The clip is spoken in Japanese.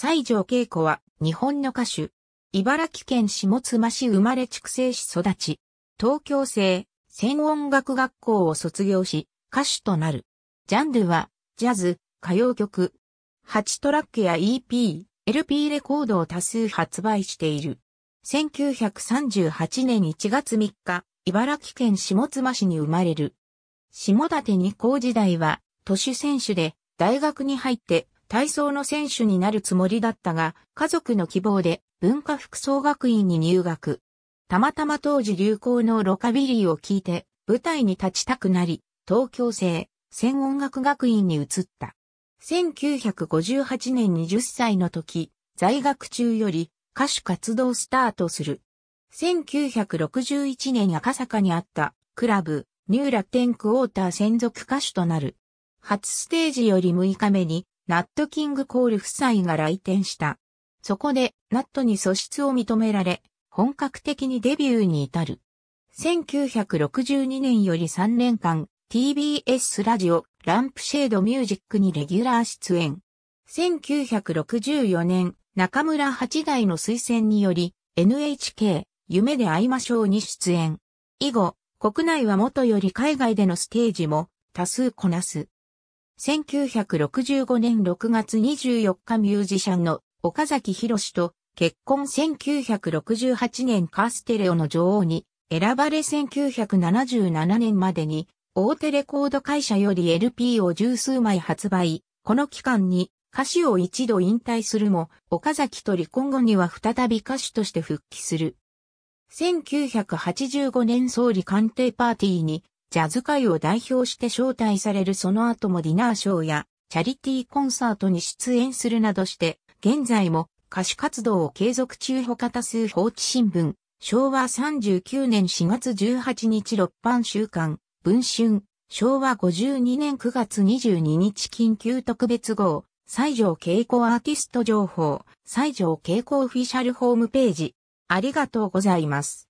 西条恵子は日本の歌手。茨城県下妻市生まれ畜生市育ち。東京生、専音楽学校を卒業し、歌手となる。ジャンルは、ジャズ、歌謡曲。8トラックや EP、LP レコードを多数発売している。1938年1月3日、茨城県下妻市に生まれる。下館二高時代は、都市選手で、大学に入って体操の選手になるつもりだったが、家族の希望で文化服装学院に入学。たまたま当時流行のロカビリーを聞いて、舞台に立ちたくなり、東京生、専音楽学院に移った。1958年20歳の時、在学中より歌手活動スタートする。1961年赤坂にあったクラブ、ニューラテンクォーター専属歌手となる。初ステージより6日目にナットキングコール夫妻が来店した。そこで、ナットに素質を認められ、本格的にデビューに至る。1962年より3年間、TBS ラジオ、ランプシェードミュージックにレギュラー出演。1964年、中村八大の推薦により、NHK、夢で会いましょうに出演。以後、国内は元より海外でのステージも多数こなす。1965年6月24日ミュージシャンの岡崎博と結婚1968年カーステレオの女王に選ばれ1977年までに大手レコード会社より LP を十数枚発売。この期間に歌手を一度引退するも、岡崎と離婚後には再び歌手として復帰する。1985年総理官邸パーティーにジャズ界を代表して招待されるその後もディナーショーやチャリティーコンサートに出演するなどして、現在も歌手活動を継続中他多数放置新聞、昭和39年4月18日六版週刊、文春、昭和52年9月22日緊急特別号、西条傾子アーティスト情報、西条傾子オフィシャルホームページ。ありがとうございます。